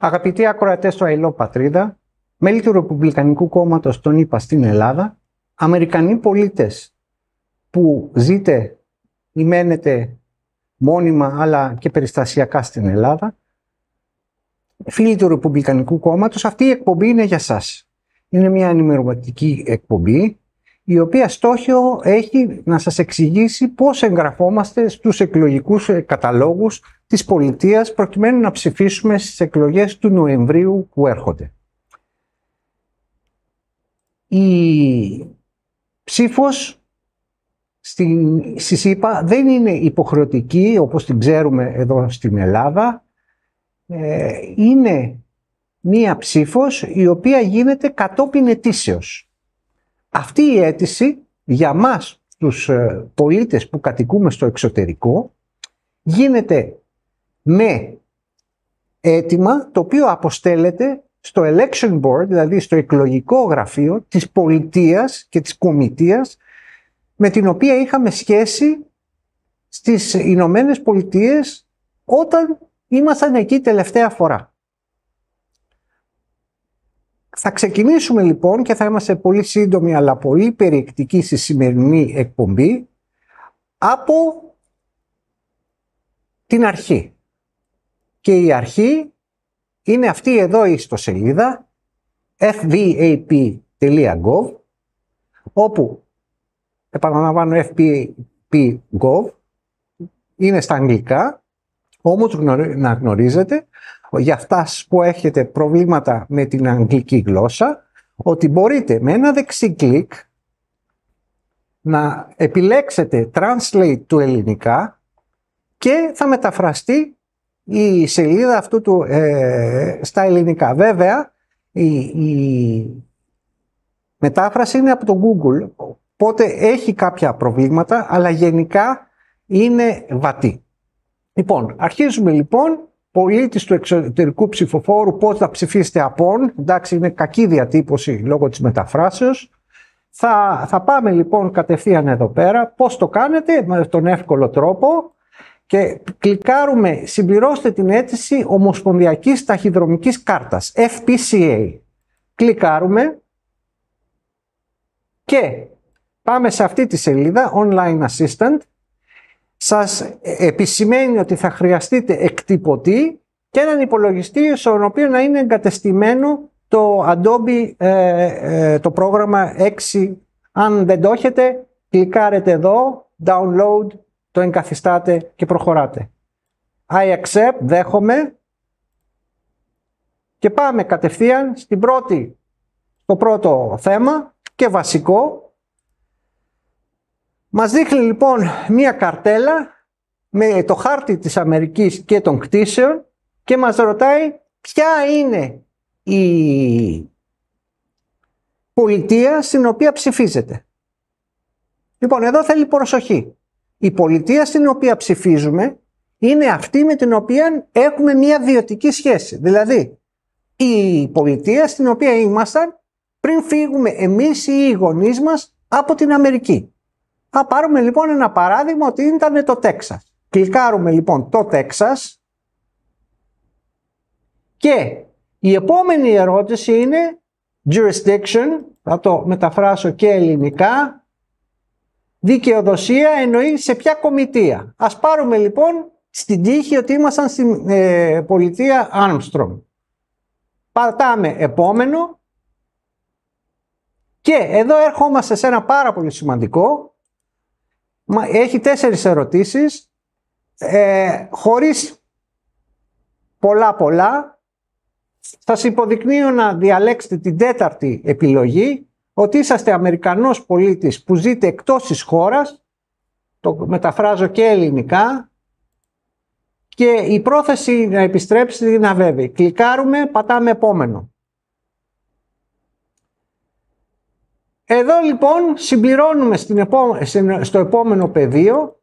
Αγαπητοί ακροατές του ΑΕΛΟ Πατρίδα, μέλη του Ρεπουμπλικανικού Κόμματος των ΗΠΑ στην Ελλάδα, Αμερικανοί πολίτες που ζείτε ή μένετε μόνιμα αλλά και περιστασιακά στην Ελλάδα, φίλοι του Ρεπουμπλικανικού Κόμματος, αυτή η εκπομπή είναι για σας. Είναι μια ενημερωματική εκπομπή η οποία στόχο έχει να σας εξηγήσει πώς εγγραφόμαστε στους εκλογικούς καταλόγους της πολιτείας προκειμένου να ψηφίσουμε στις εκλογές του Νοεμβρίου που έρχονται. Η ψήφος στην, στη ΣΥΠΑ δεν είναι υποχρεωτική όπως την ξέρουμε εδώ στην Ελλάδα. Ε, είναι μία ψήφος η οποία γίνεται κατόπιν αιτήσεως. Αυτή η αίτηση για μας τους ε, πολίτες που κατοικούμε στο εξωτερικό γίνεται με αίτημα το οποίο αποστέλλεται στο election board, δηλαδή στο εκλογικό γραφείο της πολιτείας και της κομιτείας με την οποία είχαμε σχέση στις Ηνωμένες Πολιτείες όταν ήμασταν εκεί τελευταία φορά. Θα ξεκινήσουμε λοιπόν και θα είμαστε πολύ σύντομοι αλλά πολύ περιεκτικοί στη σημερινή εκπομπή από την αρχή και η αρχή είναι αυτή εδώ η ιστοσελίδα fvap.gov όπου επαναλαμβάνω fvap.gov είναι στα αγγλικά όμως να γνωρίζετε για αυτά που έχετε προβλήματα με την αγγλική γλώσσα ότι μπορείτε με ένα δεξί κλικ να επιλέξετε translate του ελληνικά και θα μεταφραστεί η σελίδα αυτού του ε, στα ελληνικά. Βέβαια, η, μετάφραση είναι από το Google, οπότε έχει κάποια προβλήματα, αλλά γενικά είναι βατή. Λοιπόν, αρχίζουμε λοιπόν πολίτης του εξωτερικού ψηφοφόρου πώς θα ψηφίσετε απόν, εντάξει είναι κακή διατύπωση λόγω της μεταφράσεως. Θα, θα πάμε λοιπόν κατευθείαν εδώ πέρα, πώς το κάνετε με τον εύκολο τρόπο, και κλικάρουμε συμπληρώστε την αίτηση ομοσπονδιακής ταχυδρομικής κάρτας, FPCA. Κλικάρουμε και πάμε σε αυτή τη σελίδα, Online Assistant. Σας επισημαίνει ότι θα χρειαστείτε εκτυπωτή και έναν υπολογιστή στον οποίο να είναι εγκατεστημένο το Adobe, ε, ε, το πρόγραμμα 6. Αν δεν το έχετε, κλικάρετε εδώ, Download το εγκαθιστάτε και προχωράτε. I accept, δέχομαι και πάμε κατευθείαν στην πρώτη, το πρώτο θέμα και βασικό. Μας δείχνει λοιπόν μία καρτέλα με το χάρτη της Αμερικής και των κτήσεων και μας ρωτάει ποια είναι η πολιτεία στην οποία ψηφίζεται. Λοιπόν, εδώ θέλει προσοχή. Η πολιτεία στην οποία ψηφίζουμε είναι αυτή με την οποία έχουμε μια βιωτική σχέση. Δηλαδή, η πολιτεία στην οποία ήμασταν πριν φύγουμε εμείς ή οι γονείς μας από την Αμερική. Θα πάρουμε λοιπόν ένα παράδειγμα ότι ήταν το Τέξας. Κλικάρουμε λοιπόν το Τέξας. και η επόμενη ερώτηση είναι jurisdiction, θα το μεταφράσω και ελληνικά, Δικαιοδοσία εννοεί σε ποια κομιτεία. Ας πάρουμε λοιπόν στην τύχη ότι ήμασταν στην ε, πολιτεία Armstrong. Πατάμε επόμενο και εδώ έρχομαστε σε ένα πάρα πολύ σημαντικό. Έχει τέσσερις ερωτήσεις ε, χωρίς πολλά πολλά. Θα σας υποδεικνύω να διαλέξετε την τέταρτη επιλογή ότι είσαστε Αμερικανός πολίτης που ζείτε εκτός της χώρας, το μεταφράζω και ελληνικά, και η πρόθεση να επιστρέψει είναι αβέβαιη. Κλικάρουμε, πατάμε επόμενο. Εδώ λοιπόν συμπληρώνουμε στην στο επόμενο πεδίο,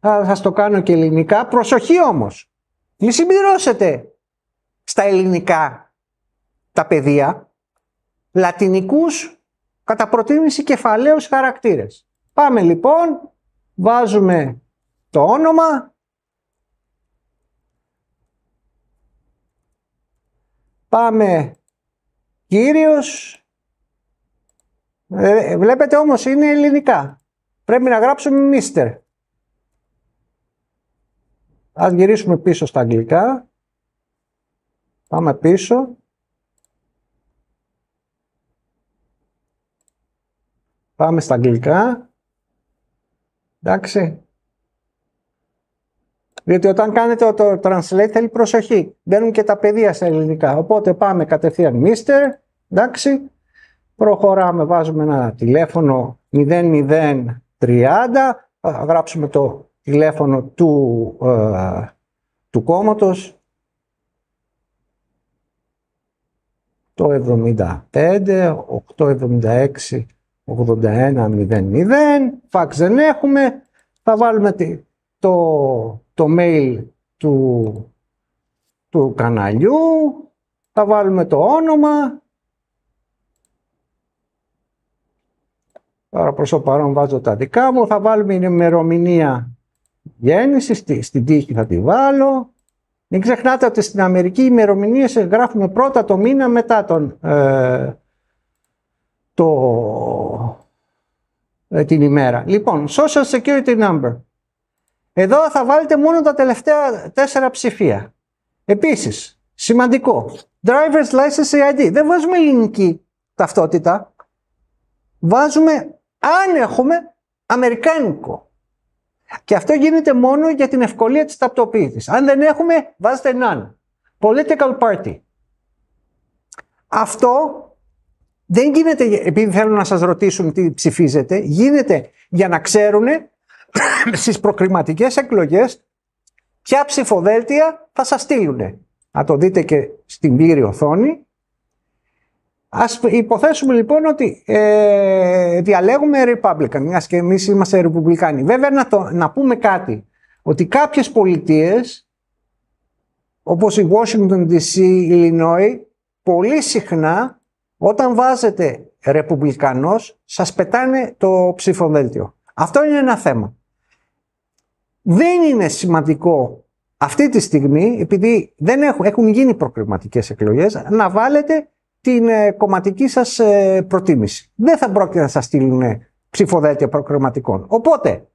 θα σας το κάνω και ελληνικά, προσοχή όμως, μην συμπληρώσετε στα ελληνικά τα πεδία, λατινικούς κατά προτίμηση κεφαλαίους χαρακτήρες. Πάμε λοιπόν, βάζουμε το όνομα, πάμε κύριος, ε, βλέπετε όμως είναι ελληνικά. Πρέπει να γράψουμε μίστερ. Ας γυρίσουμε πίσω στα αγγλικά. Πάμε πίσω. Πάμε στα αγγλικά. Εντάξει. Διότι όταν κάνετε το translate θέλει προσοχή. Μπαίνουν και τα παιδεία στα ελληνικά. Οπότε πάμε κατευθείαν mister. Εντάξει. Προχωράμε, βάζουμε ένα τηλέφωνο 0030. Θα γράψουμε το τηλέφωνο του, ε, του κόμματος. Το 75, 876 00 φαξ δεν έχουμε, θα βάλουμε το, το mail του, του καναλιού, θα βάλουμε το όνομα. Τώρα προς το παρόν βάζω τα δικά μου, θα βάλουμε η ημερομηνία γέννησης, στη, στην τύχη θα τη βάλω. Μην ξεχνάτε ότι στην Αμερική οι ημερομηνίες γράφουμε πρώτα το μήνα μετά τον, ε, το, ε, την ημέρα. Λοιπόν, Social Security Number. Εδώ θα βάλετε μόνο τα τελευταία τέσσερα ψηφία. Επίσης, σημαντικό, Driver's License ID. Δεν βάζουμε ελληνική ταυτότητα. Βάζουμε, αν έχουμε, αμερικάνικο. Και αυτό γίνεται μόνο για την ευκολία της ταυτοποίησης. Αν δεν έχουμε, βάζετε none. Political Party. Αυτό δεν γίνεται επειδή θέλουν να σας ρωτήσουν τι ψηφίζετε, γίνεται για να ξέρουν στις προκριματικές εκλογές ποια ψηφοδέλτια θα σας στείλουν. Να το δείτε και στην πλήρη οθόνη. Ας υποθέσουμε λοιπόν ότι ε, διαλέγουμε Republican, μιας και εμείς είμαστε Ρεπουμπλικάνοι. Βέβαια να, να πούμε κάτι, ότι κάποιες πολιτείες, όπως η Washington DC, η Illinois, πολύ συχνά όταν βάζετε ρεπουμπλικανός, σας πετάνε το ψηφοδέλτιο. Αυτό είναι ένα θέμα. Δεν είναι σημαντικό αυτή τη στιγμή, επειδή δεν έχουν, έχουν γίνει προκριματικές εκλογές, να βάλετε την ε, κομματική σας ε, προτίμηση. Δεν θα πρόκειται να σας στείλουν ψηφοδέλτια προκριματικών. Οπότε,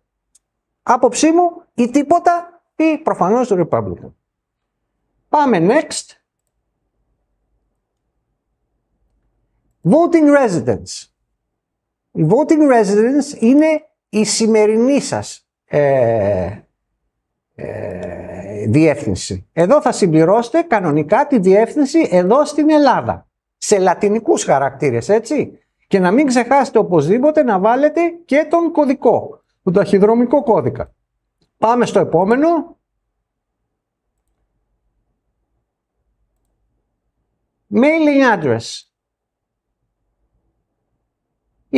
άποψή μου, ή τίποτα ή προφανώς το Republican. Πάμε next. Voting residence. Η voting residence είναι η σημερινή σας ε, ε, διεύθυνση. Εδώ θα συμπληρώσετε κανονικά τη διεύθυνση εδώ στην Ελλάδα. Σε λατινικούς χαρακτήρες, έτσι. Και να μην ξεχάσετε οπωσδήποτε να βάλετε και τον κωδικό, τον ταχυδρομικό κώδικα. Πάμε στο επόμενο. Mailing address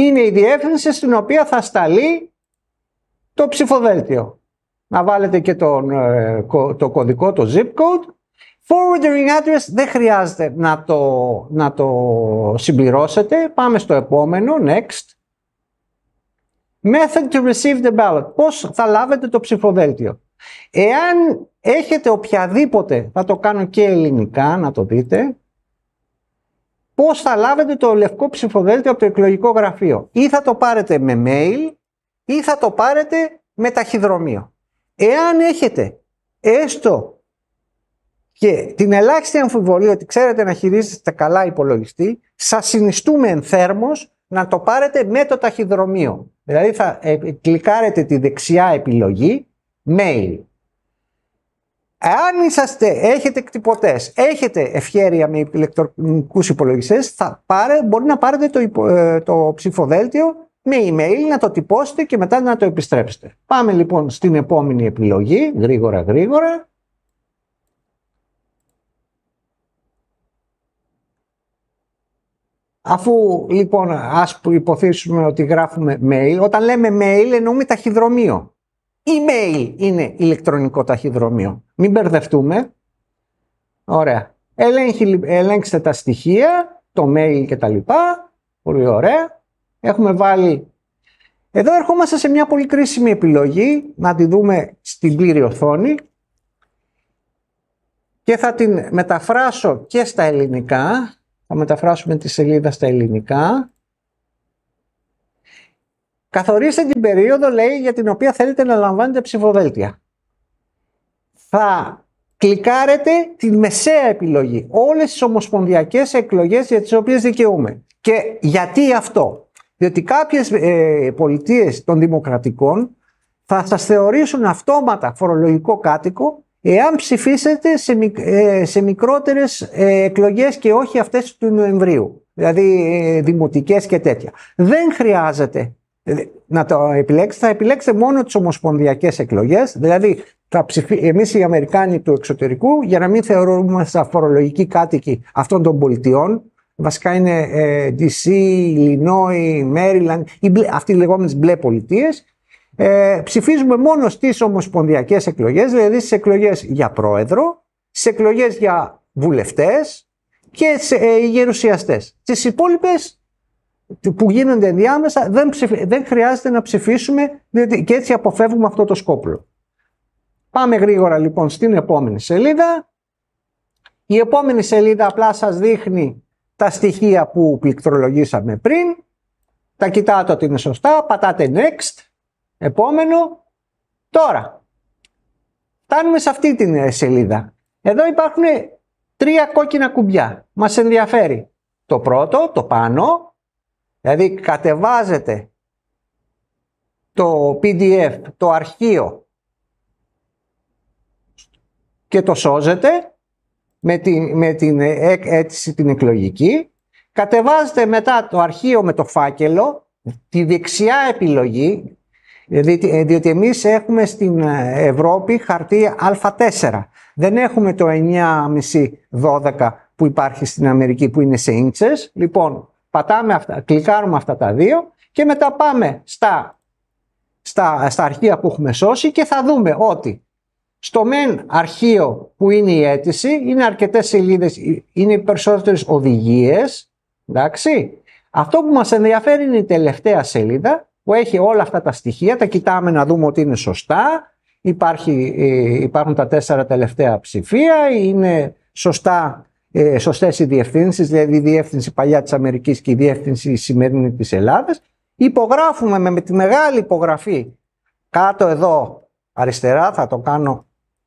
είναι η διεύθυνση στην οποία θα σταλεί το ψηφοδέλτιο. Να βάλετε και τον, ε, το κωδικό, το zip code. Forwarding address δεν χρειάζεται να το, να το συμπληρώσετε. Πάμε στο επόμενο, next. Method to receive the ballot. Πώς θα λάβετε το ψηφοδέλτιο. Εάν έχετε οποιαδήποτε, θα το κάνω και ελληνικά να το δείτε, πώς θα λάβετε το λευκό ψηφοδέλτιο από το εκλογικό γραφείο. Ή θα το πάρετε με mail ή θα το πάρετε με ταχυδρομείο. Εάν έχετε έστω και την ελάχιστη αμφιβολία ότι ξέρετε να χειρίζεστε καλά υπολογιστή, σας συνιστούμε εν θέρμος να το πάρετε με το ταχυδρομείο. Δηλαδή θα ε, κλικάρετε τη δεξιά επιλογή mail Εάν είσαστε, έχετε εκτυπωτέ, έχετε ευχέρεια με ηλεκτρονικού υπολογιστέ, μπορεί να πάρετε το, ε, το ψηφοδέλτιο με email, να το τυπώσετε και μετά να το επιστρέψετε. Πάμε λοιπόν στην επόμενη επιλογή, γρήγορα γρήγορα. Αφού λοιπόν ας υποθέσουμε ότι γράφουμε mail, όταν λέμε mail εννοούμε ταχυδρομείο. Email είναι ηλεκτρονικό ταχυδρομείο. Μην μπερδευτούμε. Ωραία. ελέγξτε τα στοιχεία, το mail και τα λοιπά. Πολύ ωραία. Έχουμε βάλει... Εδώ ερχόμαστε σε μια πολύ κρίσιμη επιλογή, να τη δούμε στην πλήρη οθόνη και θα την μεταφράσω και στα ελληνικά. Θα μεταφράσουμε τη σελίδα στα ελληνικά. Καθορίστε την περίοδο, λέει, για την οποία θέλετε να λαμβάνετε ψηφοδέλτια. Θα κλικάρετε τη μεσαία επιλογή. Όλες τις ομοσπονδιακές εκλογές για τις οποίες δικαιούμε. Και γιατί αυτό. Διότι κάποιες ε, των δημοκρατικών θα σας θεωρήσουν αυτόματα φορολογικό κάτοικο εάν ψηφίσετε σε, μικ, ε, μικρότερες ε, εκλογές και όχι αυτές του Νοεμβρίου. Δηλαδή ε, δημοτικές και τέτοια. Δεν χρειάζεται Δηλαδή, να το επιλέξεις, θα επιλέξετε μόνο τις ομοσπονδιακές εκλογές. Δηλαδή, θα ψηφι... εμείς οι Αμερικάνοι του εξωτερικού, για να μην θεωρούμε σαν φορολογικοί κάτοικοι αυτών των πολιτιών, βασικά είναι ε, DC, Illinois, Maryland, αυτοί οι λεγόμενες μπλε πολιτείες, ε, ψηφίζουμε μόνο στις ομοσπονδιακές εκλογές, δηλαδή στις εκλογές για πρόεδρο, στις εκλογές για βουλευτές και σε, ε, γερουσιαστές. Τις υπόλοιπες που γίνονται ενδιάμεσα δεν, δεν χρειάζεται να ψηφίσουμε διότι και έτσι αποφεύγουμε αυτό το σκόπλο. Πάμε γρήγορα λοιπόν στην επόμενη σελίδα. Η επόμενη σελίδα απλά σας δείχνει τα στοιχεία που πληκτρολογήσαμε πριν. Τα κοιτάτε ότι είναι σωστά, πατάτε next, επόμενο. Τώρα, φτάνουμε σε αυτή την ε, σελίδα. Εδώ υπάρχουν τρία κόκκινα κουμπιά. Μας ενδιαφέρει το πρώτο, το πάνω, Δηλαδή κατεβάζετε το PDF, το αρχείο και το σώζετε με την, με την αίτηση την εκλογική. Κατεβάζετε μετά το αρχείο με το φάκελο, τη δεξιά επιλογή, διότι, διότι εμείς έχουμε στην Ευρώπη χαρτί α4. Δεν έχουμε το 9,5-12 που υπάρχει στην Αμερική που είναι σε ίντσες. Λοιπόν, Πατάμε αυτά, κλικάρουμε αυτά τα δύο και μετά πάμε στα, στα, αρχεία που έχουμε σώσει και θα δούμε ότι στο μεν αρχείο που είναι η αίτηση είναι αρκετές σελίδες, ε, είναι οι περισσότερες οδηγίες, εντάξει. Αυτό που μας ενδιαφέρει είναι η τελευταία σελίδα που έχει όλα αυτά τα στοιχεία, τα κοιτάμε να δούμε ότι είναι σωστά, Υπάρχει, ε, υπάρχουν τα τέσσερα τελευταία ψηφία, είναι σωστά ε, σωστές οι διευθύνσεις, δηλαδή η διεύθυνση παλιά της Αμερικής και η διεύθυνση σημερινή της Ελλάδας. Υπογράφουμε με, τη μεγάλη υπογραφή κάτω εδώ αριστερά, θα το κάνω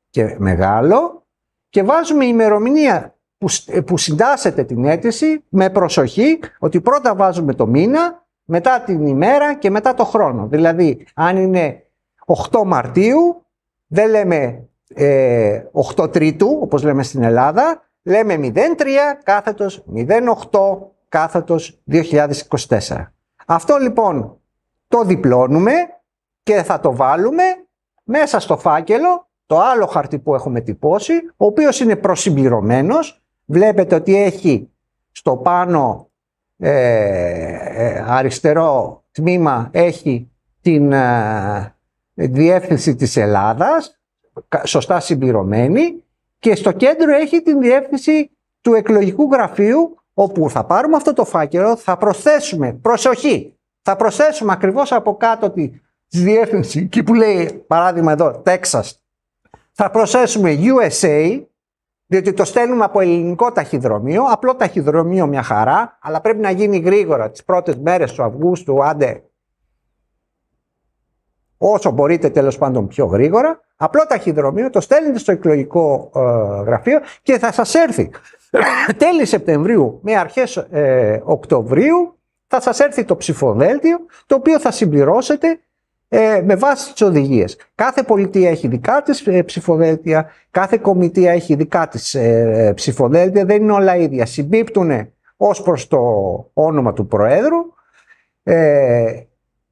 και μεγάλο και βάζουμε ημερομηνία που, ε, που συντάσσεται την αίτηση με προσοχή ότι πρώτα βάζουμε το μήνα, μετά την ημέρα και μετά το χρόνο. Δηλαδή αν είναι 8 Μαρτίου δεν λέμε ε, 8 Τρίτου όπως λέμε στην Ελλάδα λέμε 03 κάθετος 08 κάθετος 2024. Αυτό λοιπόν το διπλώνουμε και θα το βάλουμε μέσα στο φάκελο το άλλο χαρτί που έχουμε τυπώσει, ο οποίος είναι προσυμπληρωμένος. Βλέπετε ότι έχει στο πάνω ε, ε, αριστερό τμήμα έχει την ε, διεύθυνση της Ελλάδας, σωστά συμπληρωμένη και στο κέντρο έχει την διεύθυνση του εκλογικού γραφείου όπου θα πάρουμε αυτό το φάκελο, θα προσθέσουμε, προσοχή, θα προσθέσουμε ακριβώς από κάτω τη διεύθυνση, και που λέει παράδειγμα εδώ Texas, θα προσθέσουμε USA, διότι το στέλνουμε από ελληνικό ταχυδρομείο, απλό ταχυδρομείο μια χαρά, αλλά πρέπει να γίνει γρήγορα τις πρώτες μέρες του Αυγούστου, άντε όσο μπορείτε τέλος πάντων πιο γρήγορα, απλό ταχυδρομείο, το στέλνετε στο εκλογικό ε, γραφείο και θα σας έρθει τέλη Σεπτεμβρίου με αρχές ε, Οκτωβρίου θα σας έρθει το ψηφοδέλτιο το οποίο θα συμπληρώσετε ε, με βάση τις οδηγίες. Κάθε πολιτεία έχει δικά της ψηφοδέλτια, κάθε κομιτεία έχει δικά της ψηφοδέλτια, δεν είναι όλα ίδια. Συμπίπτουνε ως προς το όνομα του Προέδρου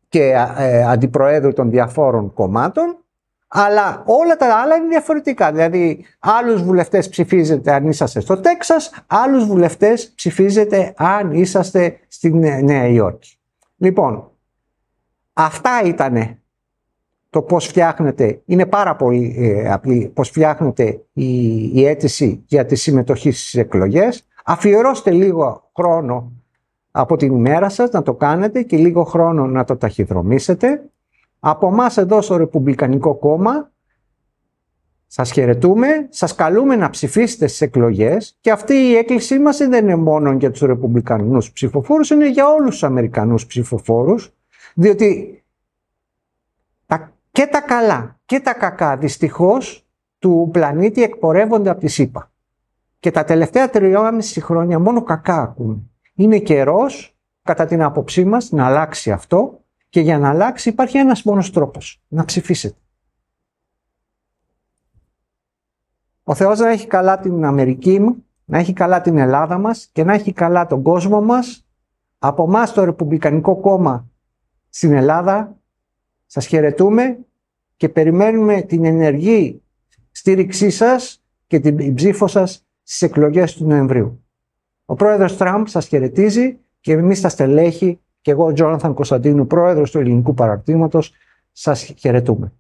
και αντιπροέδρου των διαφόρων κομμάτων αλλά όλα τα άλλα είναι διαφορετικά. Δηλαδή, άλλους βουλευτές ψηφίζετε αν είσαστε στο Τέξας, άλλους βουλευτές ψηφίζετε αν είσαστε στη ε, Νέα Υόρκη. Λοιπόν, αυτά ήταν το πώς φτιάχνετε, είναι πάρα πολύ ε, απλή, πώς φτιάχνετε η, η αίτηση για τη συμμετοχή στις εκλογές. Αφιερώστε λίγο χρόνο από την ημέρα σας να το κάνετε και λίγο χρόνο να το ταχυδρομήσετε. Από εμάς εδώ στο Ρεπουμπλικανικό Κόμμα σας χαιρετούμε, σας καλούμε να ψηφίσετε στις εκλογές και αυτή η έκκλησή μας δεν είναι μόνο για τους ρεπουμπλικανούς ψηφοφόρους, είναι για όλους τους Αμερικανούς ψηφοφόρους, διότι τα, και τα καλά και τα κακά δυστυχώς του πλανήτη εκπορεύονται από τη ΣΥΠΑ. Και τα τελευταία 3,5 χρόνια μόνο κακά ακούμε. Είναι καιρός, κατά την άποψή μας, να αλλάξει αυτό και για να αλλάξει υπάρχει ένας μόνος τρόπος, να ψηφίσετε. Ο Θεός να έχει καλά την Αμερική μου, να έχει καλά την Ελλάδα μας και να έχει καλά τον κόσμο μας. Από εμά το Ρεπουμπλικανικό Κόμμα στην Ελλάδα σας χαιρετούμε και περιμένουμε την ενεργή στήριξή σας και την ψήφο σας στις εκλογές του Νοεμβρίου. Ο πρόεδρος Τραμπ σας χαιρετίζει και εμείς τα στελέχη και εγώ, Τζόναθαν Κωνσταντίνου, πρόεδρος του Ελληνικού Παρακτήματος, σας χαιρετούμε.